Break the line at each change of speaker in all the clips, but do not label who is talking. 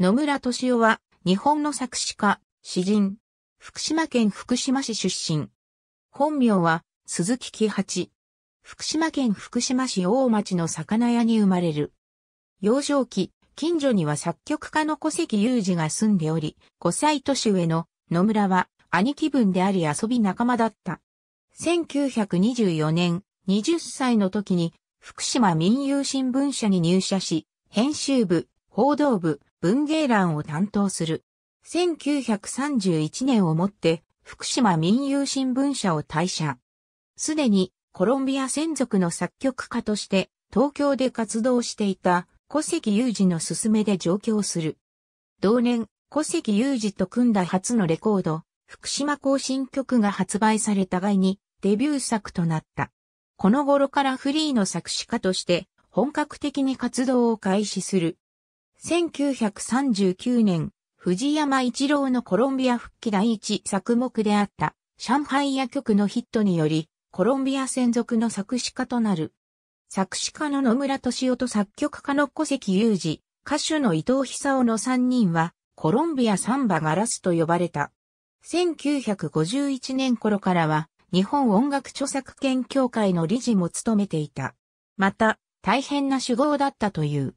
野村敏夫は、日本の作詞家、詩人。福島県福島市出身。本名は、鈴木喜八。福島県福島市大町の魚屋に生まれる。幼少期、近所には作曲家の小関裕二が住んでおり、5歳年上の野村は、兄貴分であり遊び仲間だった。1924年、20歳の時に、福島民友新聞社に入社し、編集部、報道部、文芸欄を担当する。1931年をもって福島民友新聞社を退社。すでにコロンビア専属の作曲家として東京で活動していた古関裕二の勧めで上京する。同年、古関裕二と組んだ初のレコード、福島行進曲が発売された外にデビュー作となった。この頃からフリーの作詞家として本格的に活動を開始する。1939年、藤山一郎のコロンビア復帰第一作目であった、上海夜曲のヒットにより、コロンビア専属の作詞家となる。作詞家の野村敏夫と作曲家の小関裕二、歌手の伊藤久夫の3人は、コロンビアサンバガラスと呼ばれた。1951年頃からは、日本音楽著作権協会の理事も務めていた。また、大変な主語だったという。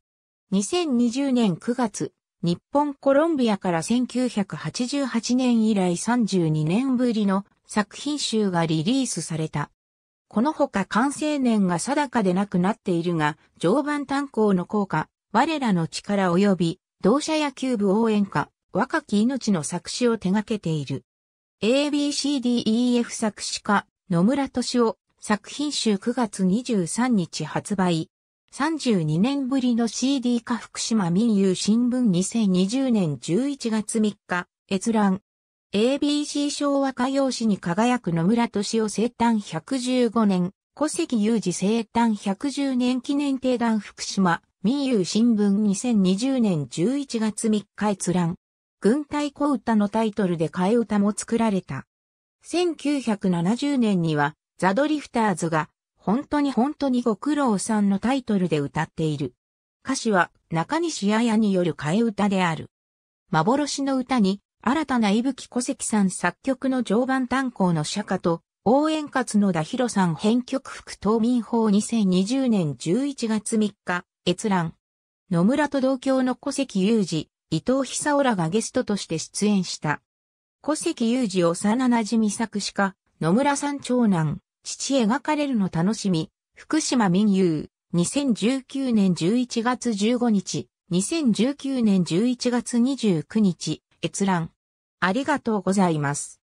2020年9月、日本コロンビアから1988年以来32年ぶりの作品集がリリースされた。このほか完成年が定かでなくなっているが、常磐炭鉱の効果、我らの力及び、同社野球部応援歌、若き命の作詞を手掛けている。ABCDEF 作詞家、野村敏夫、作品集9月23日発売。32年ぶりの CD 化福島民友新聞2020年11月3日、閲覧。ABC 昭和歌謡史に輝く野村敏夫生誕115年、古関裕事生誕110年記念定談福島民友新聞2020年11月3日閲覧。軍隊小歌のタイトルで替え歌も作られた。1970年にはザ・ドリフターズが本当に本当にご苦労さんのタイトルで歌っている。歌詞は中西彩による替え歌である。幻の歌に新たな伊吹小関さん作曲の常磐炭鉱の釈迦と応援活の田博さん編曲副島民法2020年11月3日閲覧。野村と同郷の小関裕二、伊藤久夫らがゲストとして出演した。小関裕二幼馴染作詞家、野村さん長男、父描かれるの楽しみ、福島民友、2019年11月15日、2019年11月29日、閲覧。ありがとうございます。